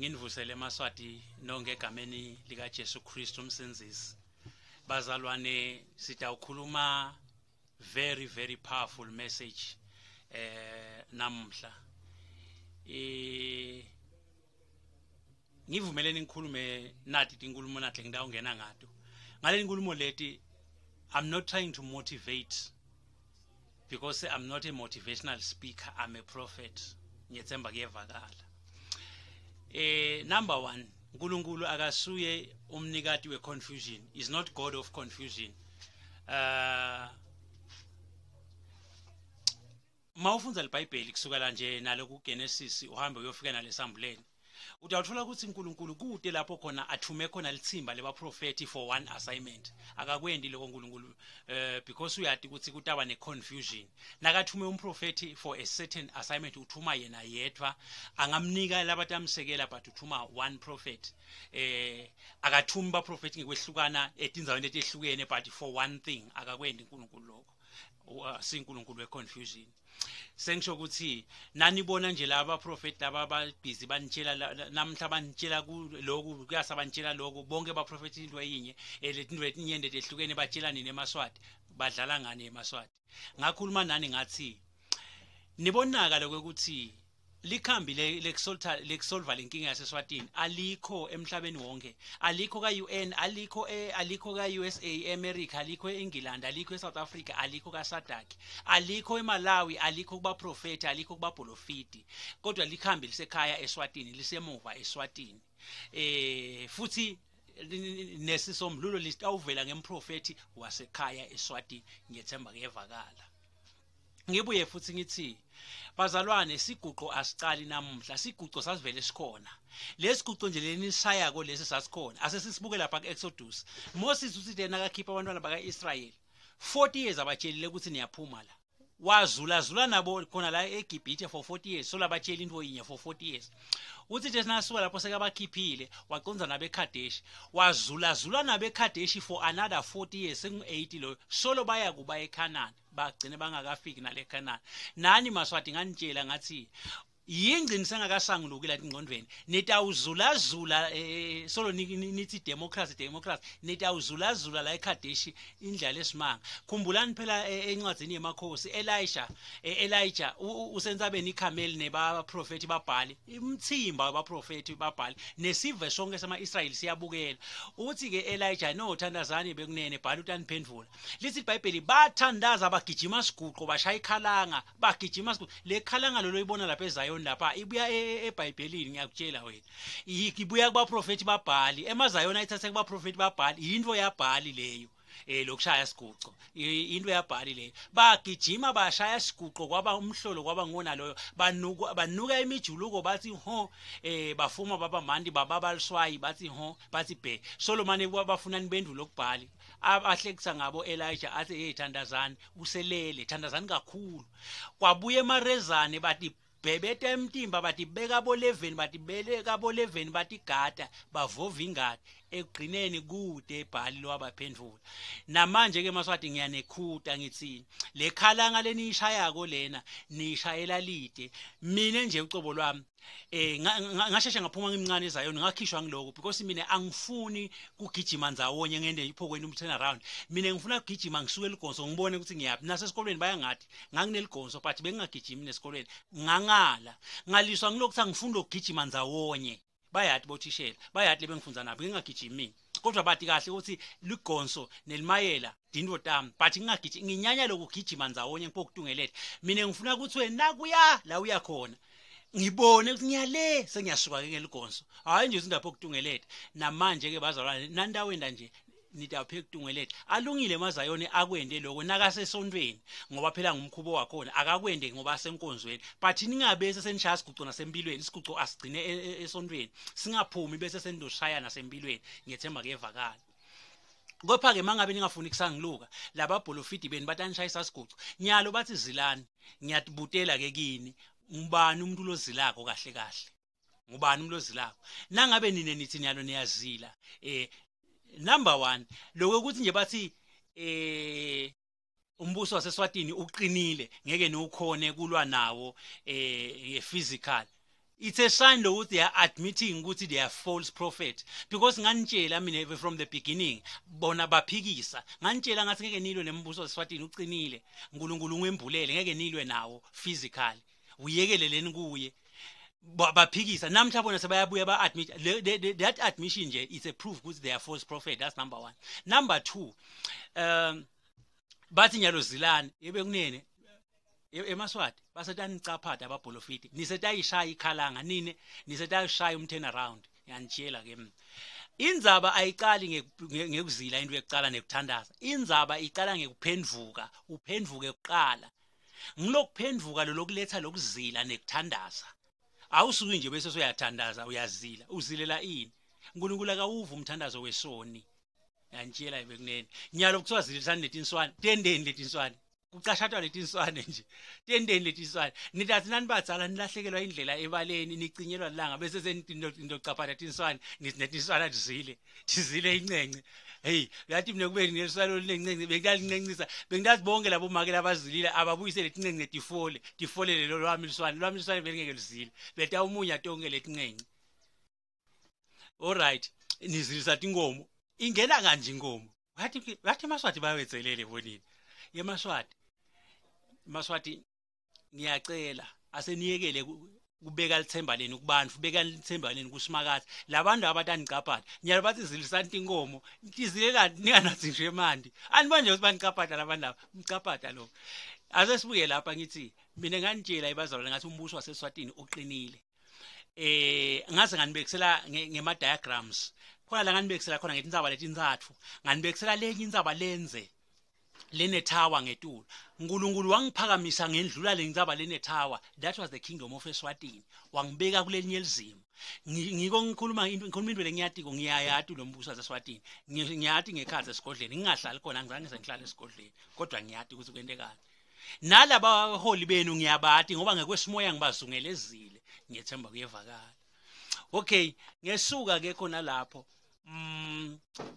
nginivusele emaswati nongegameni lika Jesu Christ umsenzisi bazalwane sitawukhuluma very very powerful message eh namhla eh ngivumeleni ngikhulume nathi tinkulumo nathi ngidawungena ngato ngale nkulumo leti i'm not trying to motivate because i'm not a motivational speaker i'm a prophet ngiyethemba kuyevakala eh number 1 uNkulunkulu akasuye umnikati weconfusion is not god of confusion uh mawufunza libhayibheli kusukela nje nalo kuGenesis uhambe uyofika nalesambuleni utawuthola ukuthi uNkulunkulu kude lapho khona athume khona lithimba lebaprofeti for one assignment akakwendi lokho uNkulunkulu eh because uyati ukuthi kutaba neconfusion nakathume umprofeti for a certain assignment uthuma yena yedwa angamnika labatamsekela but uthuma one prophet eh akathumi baprofeti ngekwehlukana etindzaweni letehlukene but for one thing akakwendi uNkulunkulu lokho sinkulunkulu weconfusion sengisho ukuthi nanibona nje laba prophet laba babhizi banitshela namhla banitshela lokhu kuyasa banitshela lokhu bonke baprophet into yinye into yinye ehlukene batshelane nemaswati badlala ngane emaswati ngakhuluma nani ngathi nibonakala lokuthi likhambi lekusolva lenkinga yaseswatini alikho emhlabeni wonke alikho ka-un alikho alikho ka-usa e-america alikho e-engilandi alikho e-south africa alikho kasadaki alikho emalawi alikho kubaprofethi alikho kubabholofidi kodwa likhambi lisekhaya eswatini lisemuva eswatini eh futhi nesisombululo lisitawuvela ngemprofethi wasekhaya eswatini ngiyethemba kuyevakala ngibuye futhi ngithi bazalwane siguqo asicali namuhla siguqo sasivele sikhona lesiguqo nje lenisaya ko lesi sasikhona ase sisibuke lapha kuExodus Moses uthi yena akakhipha abantwana bakaIsrayeli 40 years abatshelile ukuthi niyaphuma la wazula zula nabo khona la eGibhithe for 40 years so labatshela into yinye for 40 years uthi nje sinasuka lapho seka bakhiphile waqonza nabe Kadesh wazula zula nabe Kadesh for another 40 years sengu 80 lo solo baya kuba eKhanani bagcine bangakafiki nale canal nani maswati nganitshela ngathi yingciniso engakasangulukile ingqondweni nitawuzulazula eh, solo nithi democracy democracy nitawuzulazula la eKadeshi indlela esimanga khumbulani phela eh, encwadini yemakhosi Elisha eh, Elijah usenzabeni iKhameli nebaprofeti babhali imthimba wabaprofeti babhali nesive sonke sama-Israel siyabukela uthi ke Elijah nothandazani bekunene bhali utaniphendvula lithi iBhayibheli bathandaza bagijima siguqo bashaya ikhalanga bagijima siguqo lekhalanga lo loyibona lapha ezayo emazayoni lapha ibuya e, ebhayibhelini ngiyakutshela wena ibuya kubaprofethi babhali emazayoni ayithathe kubaprofethi babhali yinto yabhali leyo eh lokushaya siguqo into yabhali le bagijima bashaya siguqo kwaba umhlolo kwaba ngona loyo banuka banuka imijuluko bathi ho eh bafuma baba mandi baba baliswayi bathi ho bathi be Solomon bafuna nibendulo lokubhali abahlekisa ngabo Elijah athi hey thandazani uselele thandazani kakhulu kwabuye emarezane bathi babebhebeta emtimba bathi beka bo 11 bathi beleka bo 11 bathi gada bavova ingadi ekugcineni kude ebhali lwabaphendvula namanje ke maswathi ngiyanekhuta ngitsini lekhalanga lenishayako lena nishayela lide mine nje ucobo lwami eh ngasheshe ngaphuma ngimncane ezayona ngakhishwa ngiloko because mina angifuni kugijima ndzawonye ngende iphokweni umturn around mina ngifuna kugijima ngisuke eligonso ngibone ukuthi ngiyapi nasesikolweni bayangathi ngangineligonso but bengingagijimi nesikolweni ngangala ngaliswa ngilokuthi angifuni lokugijima ndzawonye bayathi bothishela bayathi bengifunda nabo ngingagijimi mina kodwa bathi kahle ukuthi ligonso nelimayela dindo tam but ngingagijimi nginyanya lokugijima ndzawonye ngipho kutungelethe mina ngifuna ukuthi wena kuya la uya khona ngibone ukuthi ngiyale sengiyasuka-ke ngeligonso hhayi nje izindapho okutungeleta namanje-ke bazalwane nandaweni nje nidapheka kutungelete alungile mazayone akwende lokho nakasesontweni ngoba phela ngumkhubo wakhona akakwende ngoba senkonzweni but ningabe sesenishaya siguco nasempilweni isiguco asigcine e, e, esontweni singaphumi bese sendoshaya nasempilweni ngiyethemba kuyevakala kepha-ke mangabe ningafuni kusangiluka laba bholofidi beni batanishayisa siguco nyalo bathi zilani ngiyabutela-ke kini ngubani umuntu lozilako kahle kahle ngubani umuntu lozilako nangabe nine nithi nyalo niyazila eh number 1 lokho ukuthi nje bathi eh umbuso waseswatini uqinile ngeke niwukhone kulwa nawo eh physical it's a sign lokuthi they are admitting ukuthi they are false prophet because nganitshela mina from the beginning bona baphikisa nganitshela ngathi ngeke nilwe nembuso waseswatini uqinile uNkulunkulu ungwembulele ngeke nilwe nawo physically uyekeleleni kuye baphikisa namhla bona sebayabuya ba-admit that admission nje is a proof ukuthi they are false prophet that's number one number two um bathi nyalo zilane ebekunene e, emaswati basetanicaphada ababholofiti nisetayishaya ikhalanga nine nisetayishaya umturn around yanitshiyela ke mna indzaba ayiqali ngekuzila into yokucala nekuthandaza indzaba iqala ngekuphenduka uphenduke kuqala ngilokuphenduka lokuletha lokuzila nekuthandaza awusuki nje bese soyathandaza uyazila uzilela ini uNkulunkulu akawuva umthandazo wesoni yantshela bekunene nyalo kuthiwa zilisani letinswane tendeni letinswane kucashatwa letinswane nje tendeni letinswane nitathi nanibadzala nilahlekelwa indlela ebaleni nicinyelwa lilanga bese senintocaphatha tinswane netinswana tizile tizile incence heyi yathi mina kube neswane olunencence bengitalincengcisa bengitazi bonke labo make labazilile ababuyisele tincence tifole tifolele lo lwami liswane lwami liswane belingeke luzile betawumunya tonke letincence allright nizilisa tinkomo ingena kanje inkomo bathi maswati bayawetselele bonini yemaswati maswati ngiyacela aseniyekele kubeka lithembaleni kubantu ubeka lithembaleni kusimakade labantu abatandicaphata niyalibathi zilisanta inkomo ntizilelani ninganathi nje mandi anibanje ukuthi banicaphata labantu laba mcaphata lo ase sibuye lapha ngithi mina nganitshela ibazalwane ngathi umbuso waseswatini uqinile eh ngaze nganibekisela ngema diagrams khona la nganibekisela khona ngetinzaba letinzathu nganibekisela lenye inzaba lenze lenethawa ngetulu uNkulunkulu wangiphakamisa ngendlula lengicaba lenethawa that was the kingdom of Eswatini wangibeka kulelinye elizimo ngiko ngikhuluma into ngikhuluma into lengiyatiko ngiyayati lo mbuso waseSwatini ngiyati ngekhathi esigodleni ngingahlali khona ngizange sengihlale esigodleni kodwa ngiyati ukuthi kwentekani nalaba baholi benu ngiyabati ngoba ngekwesimmoya ngibazungelezile ngiyethemba kuyevakala okay ngesuka ke khona lapho mm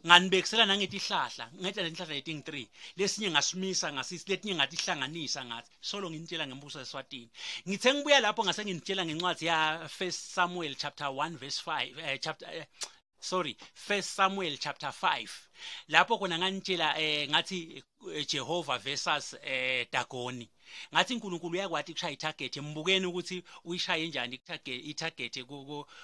nganibekisela nangithi ihlahla ngitshela le nhlahla yeting 3 lesinye ngasimisa ngasisi letinye ngathi ihlanganisa ngathi solo nginitshela ngembuso eswatini ngithe ngibuya lapho ngase nginitshela ngencwadi ya 1 Samuel chapter 1 verse 5 eh, chapter eh, sorry 1 Samuel chapter 5 lapho khona nganitshela eh, ngathi eh, Jehova versus eh, Dagoni ngathi uNkulunkulu uyakwati ukushaya itarget embukeni ukuthi uyishaye kanjani itarget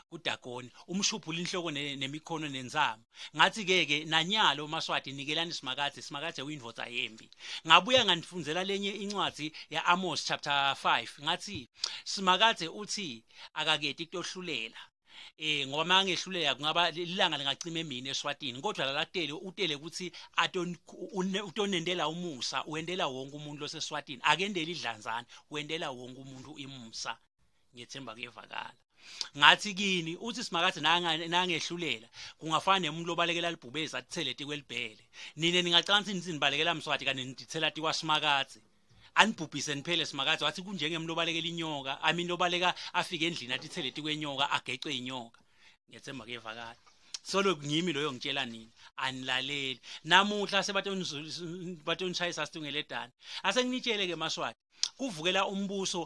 kuDagoni umshubhula inhloko nemikhono nenzama ngathi ke ke nanyalo maswati nikelani simakathe simakathe uyindvodza yembi ngabuya nganifundzela lenye incwadi yaAmos chapter 5 ngathi simakathe uthi akaketi kutohlulela eh ngoba mangehluleka kungaba ilanga lingacima emini eSwatini kodwa lalatele utele ukuthi utonendela umusa wendela wonke umuntu loseSwatini akendela idlanzana wendela wonke umuntu imusa ngiyethemba kuyevakala ngathi kini uthi simakathi nangehlulela kungafana nemuntu lobalekela libhubezi athele tikwelibhele nine ningacansi nithi nibalekela mswati kanti nidithela tikwasimakathi anibhubhise niphele simakade wathi kunjengemntu obalekela inyoka ami nobaleka afike endlini athi itheleti kwenyoka agece inyoka ngiyethemba kuyevakala solo ngimi loyo ngitshela nina anilaleli namuhla sebatonishayisa sithungeledana asenginitshele ke maswati kuvukela umbuso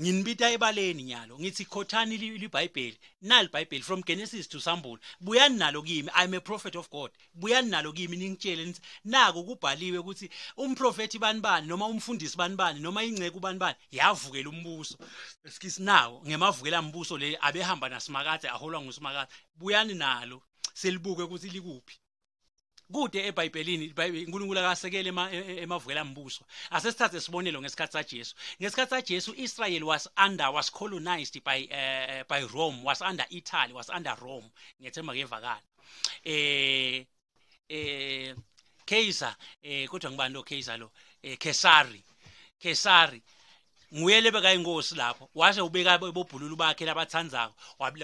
nginibita ebaleni nyalo ngithi khothani liBhayibheli nali iBhayibheli from Genesis to Sambulo buyani nalo kimi I'm a prophet of God buyani nalo kimi ningitshele nithi nako kubhaliwe ukuthi umprofeti bani bani noma umfundisi bani bani noma ingceke bani bani yavukela umbuso esikisi nawo ngemavukela mbuso le abehamba nasimakade aholwa ngusimakade buyani nalo selibuke ukuthi likuphi kude eBhayibhelini uNkulunkulu akasekele e, e, emavukela mbuso asesithathe isibonelo ngesikhathi saJesu ngesikhathi saJesu Israel was under was colonized by uh, by Rome was under Italy was under Rome ngiyethemba kuyevakala eh eh Caesar eh kodwa ngibani lo Caesar lo eh Kesari Kesari nguye lebeka inkosi lapho washo ubeka bobhululu bakhe labathandzako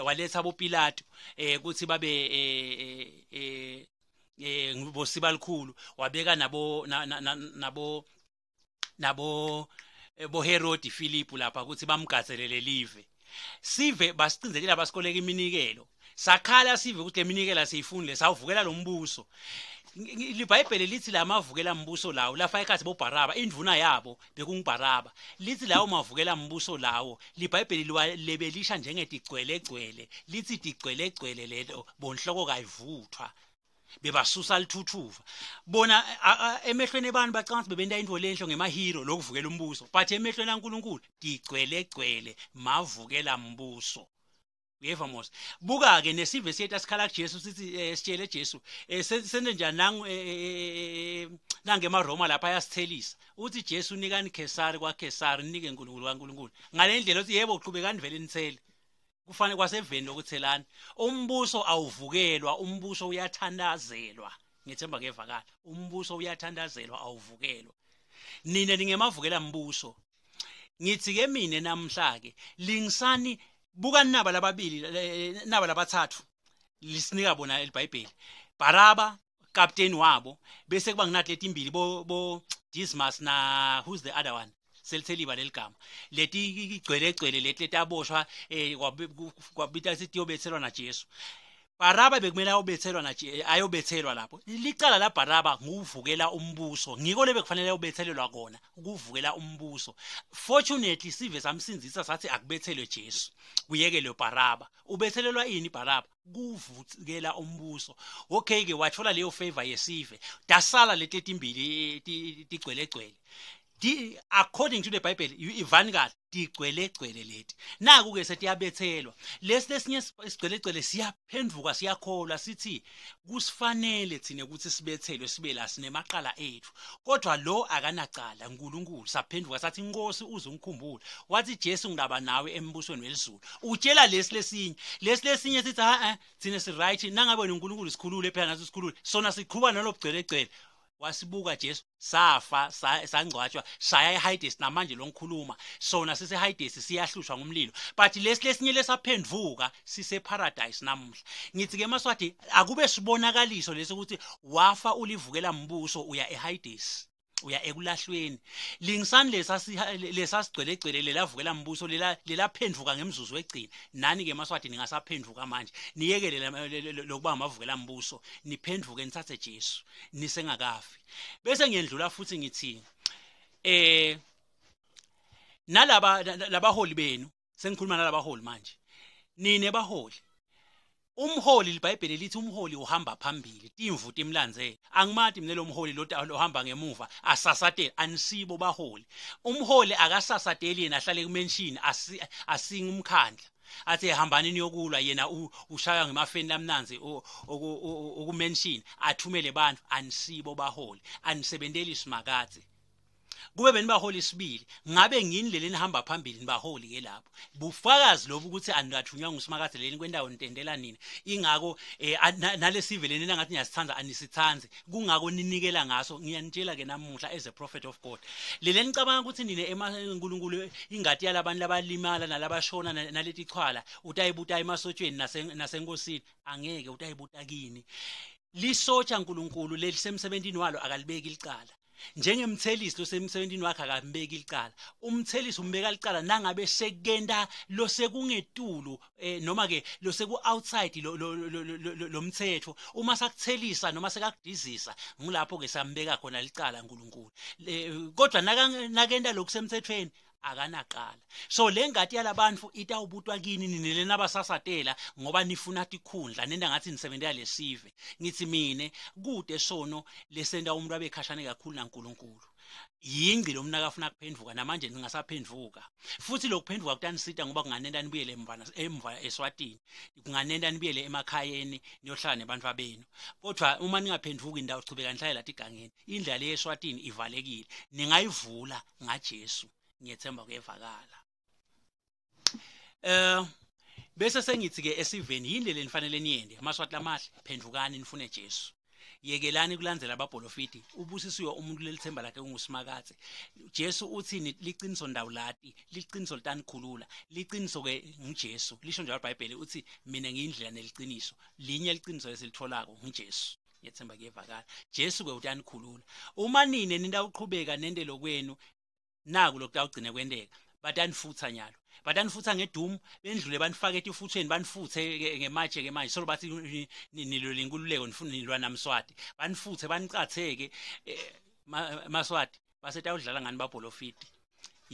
waletha boPilato eh kuthi babe eh, eh eh ngibosiba likhulu wabeka nabo nabo nabo eh, bo Herod Philip lapha ukuthi bamgazelele live sive basicinzelela basikoleka iminikelo sakhala sive ukuthi leminikela siyifunile sawuvukela lombuso libhayibheli lithi la mavukela mbuso lawo lafa ekhathi boBharaba indvuna yabo bekungiBharaba lithi lawo mavukela mbuso lawo libhayibheli liwalebelisha njengetigcwele egcwele lithi digcwele egcwele lelo bonhloko kayivuthwa bebasusa lithuthuva bona emehlweni abantu bacanga bebenta indvo lenhle ngemahero lokuvukela umbuso but emehlweni kaNkuluNkulu digcwele gcwele mavukela mbuso uyeva mos buka ke nesive siyeta sikhala kuJesu sithi eh, sitshele Jesu eh, senze njani nangu eh, nangema Roma lapha yasithelisa uthi Jesu nika ni Kesari kwa Kesari nike uNkulunkulu kaNkulunkulu ngale ndlela uthi yebo uqhubeka nivele nithele kufanele kwaseveni lokuthelana umbuso awuvukelwa umbuso uyathandazelwa ngithemba ngevakala umbuso uyathandazelwa awuvukelwa nina ningemavukela mbuso ngithi ke mine namhla ke lingisani buka naba lababili naba labathathu lisinika bona elibhayibheli baraba captain wabo bese kuba nginathi letimbili bo, bo Dismas na who's the other one seliseliba leligama leti igcwelegcwele leti letaboshwa um eh, kwabita sithi iyobethelwa najesu Baraba bekumele ayobethelwa naje ayobethelwa lapho licala la Baraba nguvukela umbuso ngiko lebekufanele ayobethelelwa kona ukuvukela umbuso fortunately sive samsinzisa sathi akubethelwe Jesu kuyekelwe Baraba ubethelelwa ini Baraba kuvukela umbuso okay ke wathola leyo favor yesive dasala letetimbili tigcwelegcwele di according to the bible ivani kahle digcwele gcwele leti naku ke setiyabethelwa lesi lesinye sigcwele gcwele siyaphenduka siyakholwa sithi kusifanele thine ukuthi sibethelwe sibe la sinemaqala ethu kodwa lo akanacala uNkulunkulu saphenduka sathi inkosi uzungikhumbula wathi Jesu ngilaba nawe embusweni welizulu utshela lesi lesinye lesi lesinye sithi ha thine si right nangabe uNkulunkulu sikhulule phela nathi sikhulule sona siqhubana nalobugcwele gcwele wasibuka Jesu safa sangcwatshwa saya eHades namanje lo ngikhuluma sona siseHades siyahlushwa ngumlilo but lesi lesinye lesaphendvuka sise paradise namuhla ngithi ke maswadi akube sibonakaliso lesi ukuthi wafa ulivukela mbuso uya eHades uya ekulahlweni lingisani lesasigcwele egcwele lelavukela mbuso lelaphenduka ngemzuzu wegcina nani-ke maswadi ningasaphenduka manje niyekele lokuba amavukela mbuso niphenduke nithathe jesu nisengakafi bese ngiyendlula futhi ngithi eh nalaba labaholi benu sengikhuluma nalabaholi manje nine baholi umholi libhayibheli lithi umholi uhamba phambili timvu timlandzele angimati mnelo umholi lohamba ngemuva asasatele anisibo baholi umholi akasasateli yena ahlale kumenshini asinga umkhandla athe hambani niyokulwa yena ushaya ngemafeni lamnanzi okumenshini athumele bantu anisibo baholi anisebenteli simakatsi kube benibaholi sibili ngabe ngini leli nihamba phambili nibaholi ke lapho bufakazi lobu ukuthi andathunywa ngusimakade leni kwendawo nitendela nina ingako eh, nalesive leni ngathi niyasithanda anisithanzi kungako ninikela ngaso ngiyanitshela ke namuhla as a prophet of god leli nicabanga ukuthi nine emaNkulunkulu ingati yalabantu labalimala nalabashona naletichwala utayibuta emasotshweni nasenkosini angeke utayibuta kini lisotsha nkulunkulu lelisemsebentini walo akalibeki licala njengemthelisi losemsebenzini wakhe akambeki licala umthelisi umbeka licala nangabe sekenda lo sekungetulu eh, noma ke lo seku outside lo lomthetho uma sakuthelisa noma sekakudizisa ngulapho ke sambeka khona licala uNkulunkulu kodwa nakenda lokusemthethweni akanaqala so le ngati yalabantu itawubutwa kini ninelena abasasatela ngoba nifuna tikhundla nenda ngathi nisebenzela lesive ngithi mine kude sono lesenda umuntu abekhashane kakhulu naNkuluNkulu yingci lo mnaka afuna kuphenduka namanje ningasaphenduka futhi lokuphenduka kutanisita ngoba kunganenda nibuyele emva emva eswatini kunganenda nibuyele emakhayeni niyohlala nebantu abenu kodwa uma ningaphenduki indawo chubeka nihlale lati gangeni indlela yeswatini ivalekile ningayivula ngaJesu ngiyethemba kuyevakala eh bese sengithi ke esiveni yindlela enifanele niyende amaswati amahle phendukani nifune Jesu yekelani kulandzela ababholofidi ubusisiwe umuntu lelithemba lakhe ungusimakathe Jesu uthini liqiniso ndawo lati liqiniso litani khulula liqiniso ke nguJesu lisho njalo iBhayibheli uthi mina ngiyindlela neliqiniso linye liqiniso lesilitholako nguJesu yethemba kuyevakala Jesu ke utanikhulula uma nine nindawuqhubeka nendelo kwenu naku lokhu awugcine kwenteka batanifutha nyalo batanifutha ngedumo bendlule banifake etifuthweni banifuthe ngematshe ke manje solo bathi nilwele inkululeko nifuna nilwa namswati banifuthe banicatheke eh, maswati basetawudlala ngani babholofiti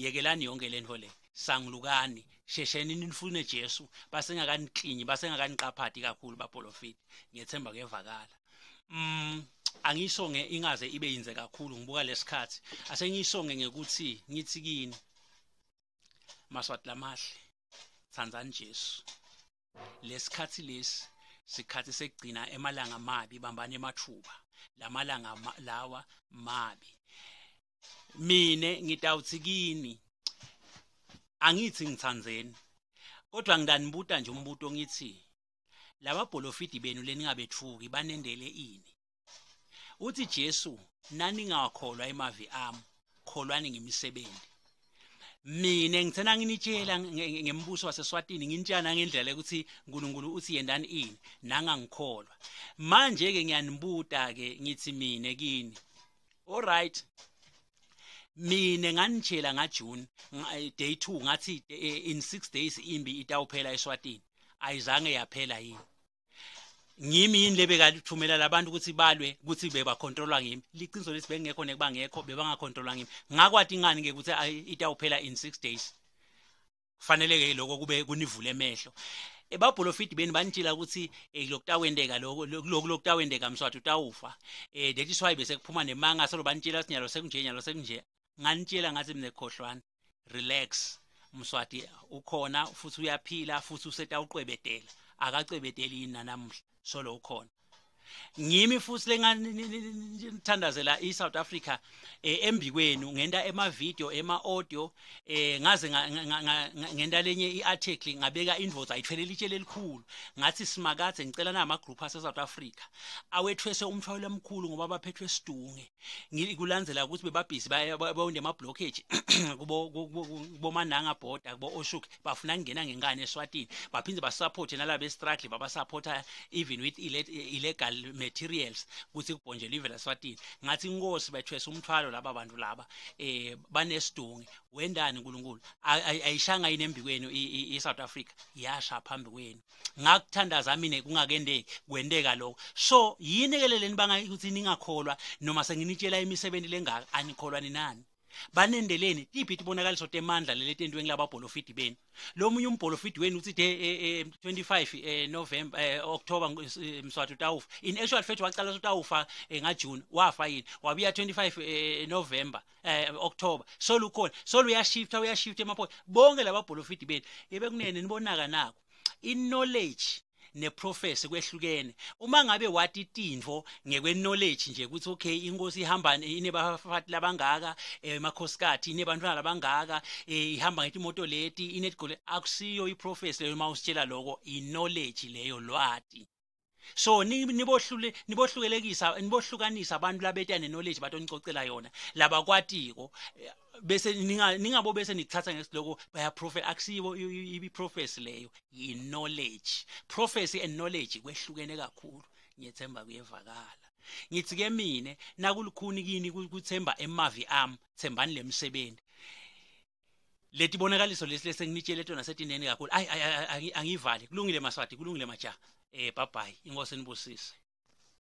yekelani yonke le nto le sangilukani shesheni ninifune jesu basengakaniklinyi basengakaniqaphathi kakhulu babholofiti ngiyethemba kuyevakala um mm. angisonge ingaze ibe yinze kakhulu ngibuka lesikhathi asengiyisonge ngekuthi ngithi kini maswati lamahle thandzani Jesu lesikhathi lesi sikhathi sekugcina emalanga mabi bambane emathuba lamalanga lawa mabi mine ngitawuthi kini angithi ngithandzeni kodwa ngidanibuta nje umbuto ngithi laba bolofidi benu leningabethuki banendele ini uthi Jesu nani ngakholwa emavi ami kholwani ngemisebenzi mina ngithena nginitshela ngembuso waseswatini ngintshana ngendlela ukuthi uNkulunkulu uthi yendani ini nanga ngikholwa manje ke ngiyanibuta ke ngithi mine kini all right mine nganitshela ngaJune day 2 ngathi eh, in 6 days imbi itawuphela eSwatini ayizange yaphela yini ngimi yini lebekathumela labantu ukuthi balwe ukuthi bebakhontrolwa ngimi liqiniso lesi bengekho nekuba ngekho bebangakhontrolwa ngimi ngakwati ngani ke ukuthi itawuphela in 6 days faneleke lokho kube kunivule emehlo ebabholofidi beni banitshela ukuthi um eh, lokutawendeka loku lokutawendeka mswati utawufa um that is why besekuphuma nemanga solo banitshela sinyalo sekunje nyalo sekunje nganitshela ngathi mnekhohlwane relax mswati ukhona futhi uyaphila futhi usetawuqwebetela akacwebeteli yini nanamuhla solo con ngimi futhi lengathandazela iSouth Africa eh, embikweni ngenda ema video ema audio eh, ngaze ngenda lenye iarticle ngabeka invoice ayithwelele itshele elikhulu ngathi simakathe ngicela nama group ase South Africa awethwese umthwalo omkhulu ngoba baphethwe sidunge ngikulandzela ukuthi bebabhizi bayawunde ama blockage kubo kubomananga border kubo Oshuk bafuna ngena ngengane eSwatini baphinde basupport nalabo estruggle baba supporta even with illegal materials ukuthi kubonje live laswatini ngathi inkosi bethwesa umthwalo laba bantu laba eh banesidungi wendani uNkulunkulu ayishanga yini embikweni iSouth Africa yasha phambi kwenu ngakuthandaza mina kungakendeki kwendeka lokho so yini ke leleni banga ukuthi ningakholwa noma senginitshela imisebenzi lengaka anikholwani nani banendeleni tiphi tibonakaliso temandla leletentiwe ngilababholofidi benu lo munye umbholofidi wenu uthi the 25 eh, eh, eh, November October mswati utawufa in actual fact wacala ukuthi utawufa ngaJune wafa yini wabuya 25 November October so lukhona so luyashifta uyashifta emaphoi bonke lababholofidi benu ebekunene nibonaka nako i knowledge neprophecy kwehlukene uma ngabe wathi itinfo ngekwenknowledge nje ukuthi okay inkosi ihamba inebafathi labangaka emakhosikati eh, inebantwana labangaka eh, ihamba ngithi imoto leti inetigole akusiyo iprophecy leyo uma usitshela lokho iknowledge leyo lwati so nibohlule nibohlukelekisa nibohlukanisa abantu labetane knowledge batonicocela yona laba kwatiko bese ningabo bese nikuthatha ngesiloko baya prophet akusiyo ibi prophecy leyo yi knowledge prophecy and knowledge kwehlukene kakhulu ngiyethemba kuyevakala ngithi ke mine nakulukhuni kini kuthemba emavi am thembani lemsebenzi letibonakaliso lesi lesenginitshele tona setinene kakhulu ayi angiyivali kulungile maswati kulungile majaha eh, bye bye inkosi nibusise